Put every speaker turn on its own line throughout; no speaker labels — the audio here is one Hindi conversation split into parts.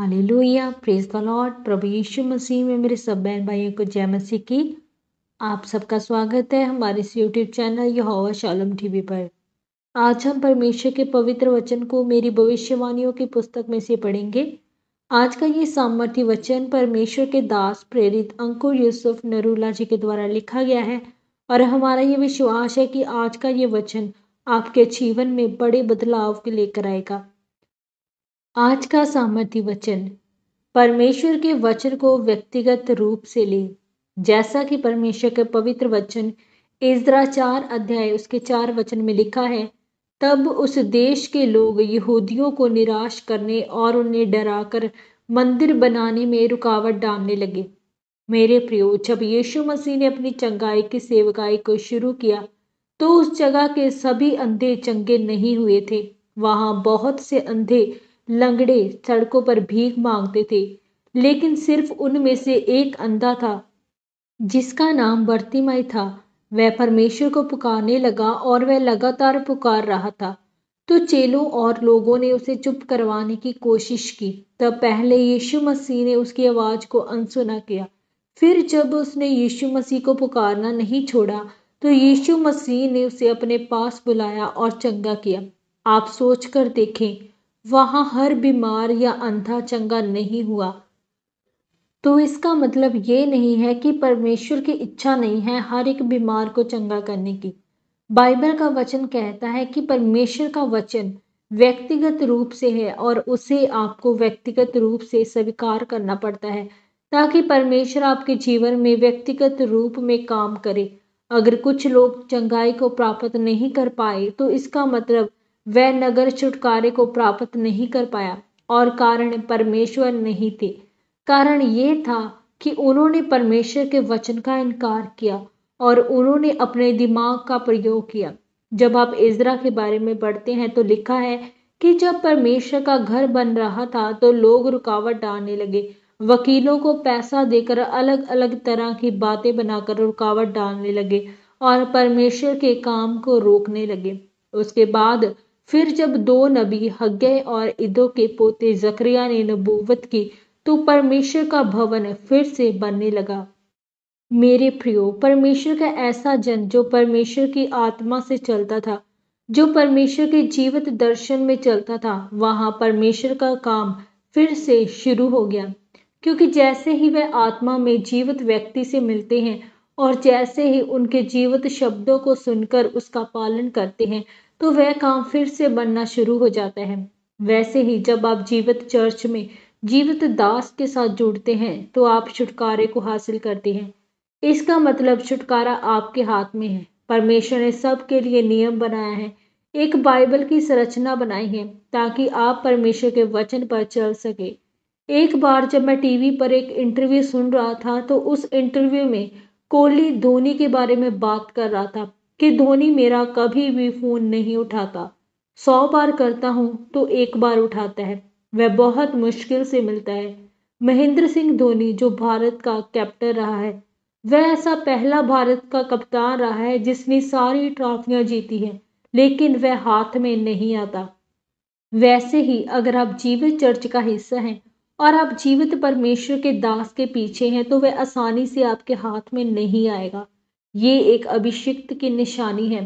हाली लोहिया प्रेस द लॉर्ड प्रभु यीशु मसीह में मेरे सब बहन भाइयों को जय मसीह की आप सबका स्वागत है हमारे इस YouTube channel Jehovah Shalom TV पर आज हम परमेश्वर के पवित्र वचन को मेरी भविष्यवाणियों की पुस्तक में से पढ़ेंगे आज का ये सामर्थ्य वचन परमेश्वर के दास प्रेरित अंकुर यूसुफ नरूला जी के द्वारा लिखा गया है और हमारा ये विश्वास है कि आज का ये वचन आपके जीवन में बड़े बदलाव के लेकर आएगा आज का सामर्थ्य वचन परमेश्वर के वचन को व्यक्तिगत रूप से ले जैसा कि परमेश्वर के पवित्र वचन इजरा चार अध्याय उसके चार वचन में लिखा है तब उस देश के लोग यहूदियों को निराश करने और उन्हें डराकर मंदिर बनाने में रुकावट डालने लगे मेरे प्रियो जब यीशु मसीह ने अपनी चंगाई की सेवकाई को शुरू किया तो उस जगह के सभी अंधे चंगे नहीं हुए थे वहाँ बहुत से अंधे लंगड़े सड़कों पर भीख मांगते थे लेकिन सिर्फ उनमें से एक अंधा था जिसका नाम बर्तिमय था वह परमेश्वर को पुकारने लगा और वह लगातार पुकार रहा था तो चेलों और लोगों ने उसे चुप करवाने की कोशिश की तब पहले यीशु मसीह ने उसकी आवाज़ को अनसुना किया फिर जब उसने यीशु मसीह को पुकारना नहीं छोड़ा तो यीशु मसीह ने उसे अपने पास बुलाया और चंगा किया आप सोच कर देखें वहां हर बीमार या अंधा चंगा नहीं हुआ तो इसका मतलब ये नहीं है कि परमेश्वर की इच्छा नहीं है हर एक बीमार को चंगा करने की बाइबल का वचन कहता है कि परमेश्वर का वचन व्यक्तिगत रूप से है और उसे आपको व्यक्तिगत रूप से स्वीकार करना पड़ता है ताकि परमेश्वर आपके जीवन में व्यक्तिगत रूप में काम करे अगर कुछ लोग चंगाई को प्राप्त नहीं कर पाए तो इसका मतलब वह नगर छुटकारे को प्राप्त नहीं कर पाया और कारण परमेश्वर नहीं थे कारण ये था कि उन्होंने परमेश्वर के वचन का इनकार किया और उन्होंने अपने दिमाग का प्रयोग किया जब आप इजरा के बारे में पढ़ते हैं तो लिखा है कि जब परमेश्वर का घर बन रहा था तो लोग रुकावट डालने लगे वकीलों को पैसा देकर अलग अलग तरह की बातें बनाकर रुकावट डालने लगे और परमेश्वर के काम को रोकने लगे उसके बाद फिर जब दो नबी हग्गे और इदो के पोते जकरिया ने नबूवत की तो परमेश्वर का भवन फिर से बनने लगा मेरे प्रियो परमेश्वर का ऐसा जन जो परमेश्वर की आत्मा से चलता था जो परमेश्वर के जीवित दर्शन में चलता था वहां परमेश्वर का काम फिर से शुरू हो गया क्योंकि जैसे ही वह आत्मा में जीवित व्यक्ति से मिलते हैं और जैसे ही उनके जीवित शब्दों को सुनकर उसका पालन करते हैं तो वह काम फिर से बनना शुरू हो जाता है वैसे ही जब आप जीवित चर्च में जीवित दास के साथ जुड़ते हैं तो आप छुटकारे को हासिल करते हैं इसका मतलब छुटकारा आपके हाथ में है परमेश्वर ने सबके लिए नियम बनाया है एक बाइबल की संरचना बनाई है ताकि आप परमेश्वर के वचन पर चल सके एक बार जब मैं टीवी पर एक इंटरव्यू सुन रहा था तो उस इंटरव्यू में कोहली धोनी के बारे में बात कर रहा था कि धोनी मेरा कभी भी फ़ोन नहीं उठाता सौ बार करता हूं तो एक बार उठाता है वह बहुत मुश्किल से मिलता है महेंद्र सिंह धोनी जो भारत का कैप्टन रहा है वह ऐसा पहला भारत का कप्तान रहा है जिसने सारी ट्रॉफियां जीती हैं लेकिन वह हाथ में नहीं आता वैसे ही अगर आप जीवित चर्च का हिस्सा हैं और आप जीवित परमेश्वर के दास के पीछे हैं तो वह आसानी से आपके हाथ में नहीं आएगा ये एक अभिषिक्त की निशानी है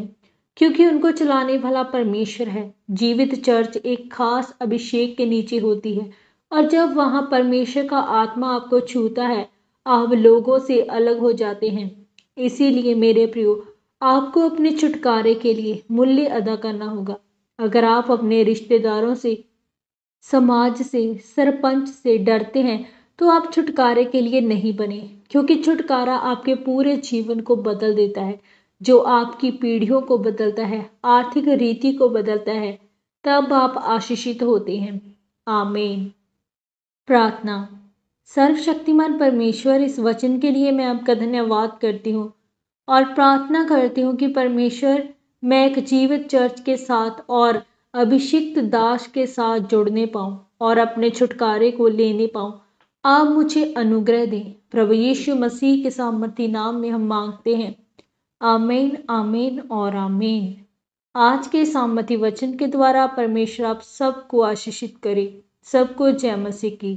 क्योंकि उनको चलाने वाला परमेश्वर है जीवित चर्च एक खास अभिषेक के नीचे होती है और जब वहाँ परमेश्वर का आत्मा आपको छूता है आप लोगों से अलग हो जाते हैं इसीलिए मेरे प्रियो आपको अपने छुटकारे के लिए मूल्य अदा करना होगा अगर आप अपने रिश्तेदारों से समाज से सरपंच से डरते हैं तो आप छुटकारे के लिए नहीं बने क्योंकि छुटकारा आपके पूरे जीवन को बदल देता है जो आपकी पीढ़ियों को बदलता है आर्थिक रीति को बदलता है तब आप आशीषित होते हैं आमेन प्रार्थना सर्वशक्तिमान परमेश्वर इस वचन के लिए मैं आपका धन्यवाद करती हूँ और प्रार्थना करती हूँ कि परमेश्वर मैं एक जीवित चर्च के साथ और अभिषिक्त दास के साथ जुड़ने पाऊँ और अपने छुटकारे को लेने पाऊँ आप मुझे अनुग्रह दें प्रभु यीशु मसीह के सामर्थी नाम में हम मांगते हैं आमेन आमेन और आमेन आज के सामर्थी वचन के द्वारा परमेश्वर आप सबको आशीषित करे सबको जय मसीह की